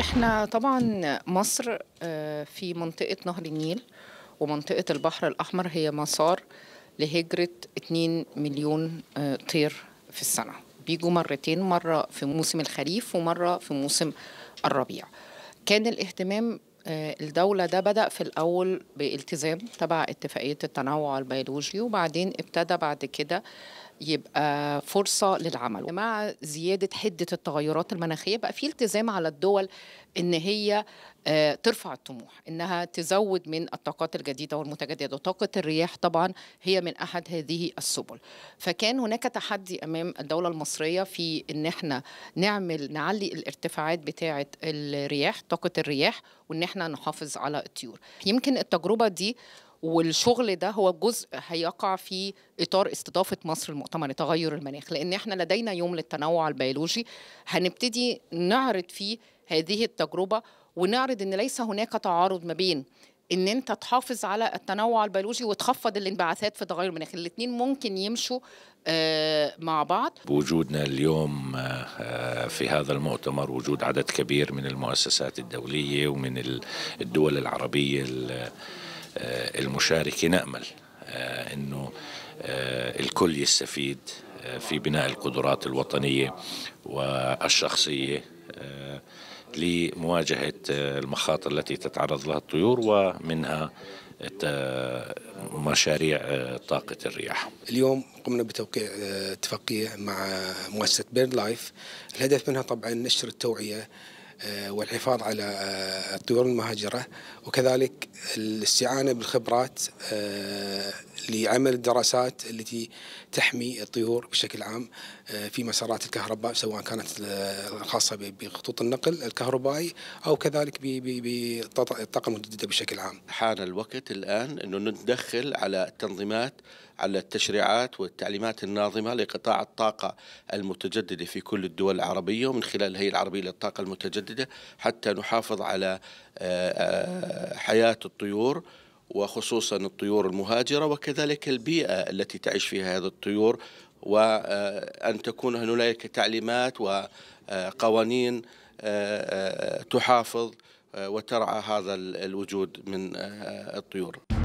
احنا طبعا مصر آه، في منطقة نهر النيل ومنطقة البحر الأحمر هي مسار لهجرة 2 مليون آه، طير في السنة بيجوا مرتين مرة في موسم الخريف ومرة في موسم الربيع كان الاهتمام آه، الدولة ده بدأ في الأول بالتزام تبع اتفاقية التنوع البيولوجي وبعدين ابتدى بعد كده يبقى فرصه للعمل مع زياده حده التغيرات المناخيه بقى في التزام على الدول ان هي آه، ترفع الطموح انها تزود من الطاقات الجديده والمتجدده طاقه الرياح طبعا هي من احد هذه السبل فكان هناك تحدي امام الدوله المصريه في ان احنا نعمل نعلي الارتفاعات بتاعه الرياح طاقه الرياح وان احنا نحافظ على الطيور يمكن التجربه دي والشغل ده هو جزء هيقع في اطار استضافه مصر لمؤتمر تغير المناخ لان احنا لدينا يوم للتنوع البيولوجي هنبتدي نعرض فيه هذه التجربه ونعرض ان ليس هناك تعارض ما بين ان انت تحافظ على التنوع البيولوجي وتخفض الانبعاثات في تغير المناخ الاثنين ممكن يمشوا آه، مع بعض وجودنا اليوم آه، آه، في هذا المؤتمر وجود عدد كبير من المؤسسات الدوليه ومن الدول العربيه آه، المشاركة نأمل آه، أنه آه، الكل يستفيد في بناء القدرات الوطنية والشخصية لمواجهة المخاطر التي تتعرض لها الطيور ومنها مشاريع طاقة الرياح اليوم قمنا بتوقيع اتفاقية مع مؤسسة بيرد لايف الهدف منها طبعا نشر التوعية آه، والحفاظ على آه، الطيور المهاجرة وكذلك الاستعانة بالخبرات آه، لعمل الدراسات التي تحمي الطيور بشكل عام في مسارات الكهرباء سواء كانت الخاصة بخطوط النقل الكهربائي أو كذلك بالطاقة المتجددة بشكل عام حان الوقت الآن أنه ندخل على التنظيمات على التشريعات والتعليمات الناظمة لقطاع الطاقة المتجددة في كل الدول العربية ومن خلال الهيئة العربية للطاقة المتجددة متعدده حتى نحافظ على آه، آه، حياه الطيور وخصوصا الطيور المهاجره وكذلك البيئه التي تعيش فيها هذه الطيور وان آه، تكون هنالك تعليمات وقوانين تحافظ وترعى هذا الوجود من الطيور